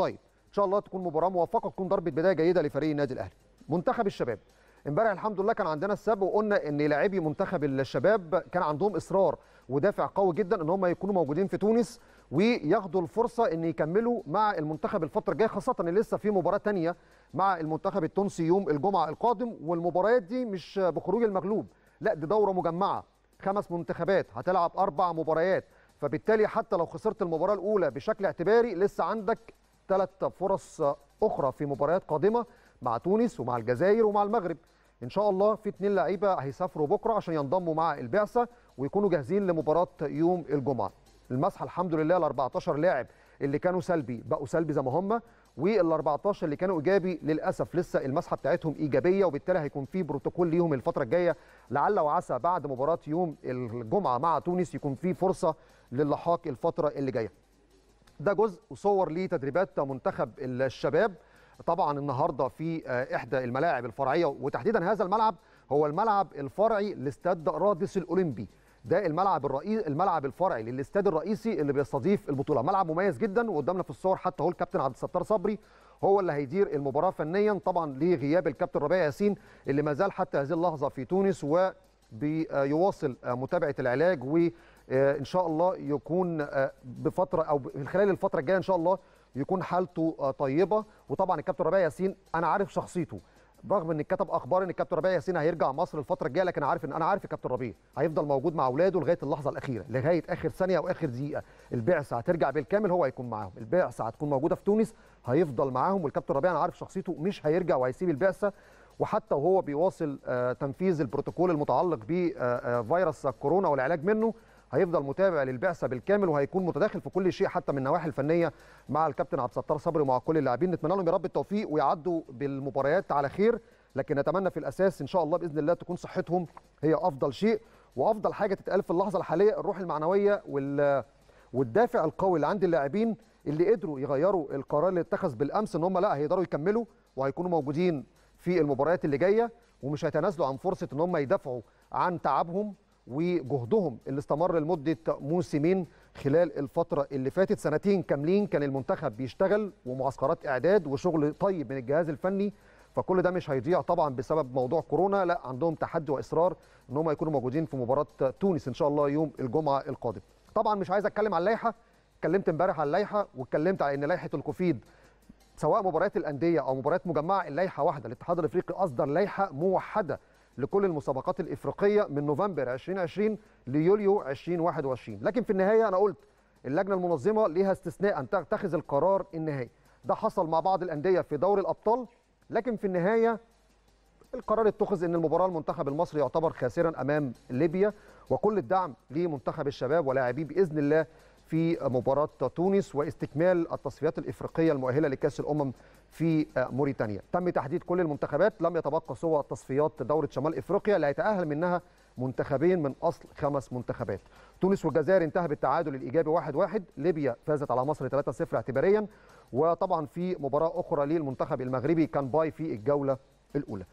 طيب ان شاء الله تكون مباراه موفقه تكون ضربه بدايه جيده لفريق النادي الاهلي منتخب الشباب امبارح الحمد لله كان عندنا السبب وقلنا ان لاعبي منتخب الشباب كان عندهم اصرار ودافع قوي جدا ان هم يكونوا موجودين في تونس وياخدوا الفرصه ان يكملوا مع المنتخب الفتره الجايه خاصه ان لسه في مباراه ثانيه مع المنتخب التونسي يوم الجمعه القادم والمباريات دي مش بخروج المغلوب لا دي دوره مجمعه خمس منتخبات هتلعب اربع مباريات فبالتالي حتى لو خسرت المباراه الاولى بشكل اعتباري لسه عندك ثلاث فرص اخرى في مباريات قادمه مع تونس ومع الجزائر ومع المغرب ان شاء الله في اثنين لعيبه هيسافروا بكره عشان ينضموا مع البعثه ويكونوا جاهزين لمباراه يوم الجمعه المسحه الحمد لله ال 14 لاعب اللي كانوا سلبي بقوا سلبي زي ما هم وال 14 اللي كانوا ايجابي للاسف لسه المسحه بتاعتهم ايجابيه وبالتالي هيكون في بروتوكول ليهم الفتره الجايه لعل وعسى بعد مباراه يوم الجمعه مع تونس يكون في فرصه للحاق الفتره اللي جايه ده جزء وصور ليه تدريبات منتخب الشباب طبعا النهارده في آه، احدى الملاعب الفرعيه وتحديدا هذا الملعب هو الملعب الفرعي لاستاد رادس الاولمبي ده الملعب الرئيسي الملعب الفرعي للاستاد الرئيسي اللي بيستضيف البطوله ملعب مميز جدا وقدامنا في الصور حتى هو الكابتن عبد الستار صبري هو اللي هيدير المباراه فنيا طبعا لغياب الكابتن ربيع ياسين اللي ما زال حتى هذه اللحظه في تونس و بيواصل آه، متابعه العلاج و آه، ان شاء الله يكون آه، بفتره او خلال الفتره الجايه ان شاء الله يكون حالته آه، طيبه وطبعا الكابتن ربيع ياسين انا عارف شخصيته رغم ان اتكتب اخبار ان الكابتن ربيع ياسين هيرجع مصر الفتره الجايه لكن عارف ان انا عارف الكابتن ربيع هيفضل موجود مع اولاده لغايه اللحظه الاخيره لغايه اخر ثانيه واخر دقيقه البعثه هترجع بالكامل هو هيكون معاهم البعثه هتكون موجوده في تونس هيفضل معاهم والكابتن ربيع انا عارف شخصيته مش هيرجع وهيسيب البعثه وحتى وهو بيواصل تنفيذ البروتوكول المتعلق بفيروس كورونا والعلاج منه هيفضل متابع للبعثه بالكامل وهيكون متداخل في كل شيء حتى من النواحي الفنيه مع الكابتن عبد الستار صبري ومع كل اللاعبين نتمنى لهم يا رب التوفيق ويعدوا بالمباريات على خير لكن نتمنى في الاساس ان شاء الله باذن الله تكون صحتهم هي افضل شيء وافضل حاجه تتقال في اللحظه الحاليه الروح المعنويه وال والدافع القوي اللي عند اللاعبين اللي قدروا يغيروا القرار اللي اتخذ بالامس ان هم لا هيقدروا يكملوا وهيكونوا موجودين في المباريات اللي جايه ومش هيتنازلوا عن فرصه ان هم يدافعوا عن تعبهم وجهدهم اللي استمر لمدة موسمين خلال الفترة اللي فاتت سنتين كاملين كان المنتخب بيشتغل ومعسكرات إعداد وشغل طيب من الجهاز الفني فكل ده مش هيضيع طبعا بسبب موضوع كورونا لا عندهم تحدي واصرار ان هم يكونوا موجودين في مباراه تونس ان شاء الله يوم الجمعه القادم طبعا مش عايز اتكلم على اللائحه اتكلمت امبارح على اللائحه واتكلمت على ان لائحه الكوفيد سواء مباريات الانديه او مباريات مجمعه اللائحه واحده الاتحاد الافريقي اصدر لائحه موحده لكل المسابقات الافريقيه من نوفمبر 2020 ليوليو 2021 لكن في النهايه انا قلت اللجنه المنظمه ليها استثناء ان تتخذ القرار النهائي ده حصل مع بعض الانديه في دوري الابطال لكن في النهايه القرار اتخذ ان المباراه المنتخب المصري يعتبر خاسرا امام ليبيا وكل الدعم لمنتخب الشباب ولاعبيه باذن الله في مباراة تونس واستكمال التصفيات الإفريقية المؤهلة لكأس الأمم في آه، موريتانيا تم تحديد كل المنتخبات لم يتبقى سوى تصفيات دورة شمال إفريقيا اللي هيتأهل منها منتخبين من أصل خمس منتخبات تونس والجزائر انتهى بالتعادل الإيجابي 1-1 ليبيا فازت على مصر 3-0 اعتباريا وطبعا في مباراة أخرى للمنتخب المغربي كان باي في الجولة الأولى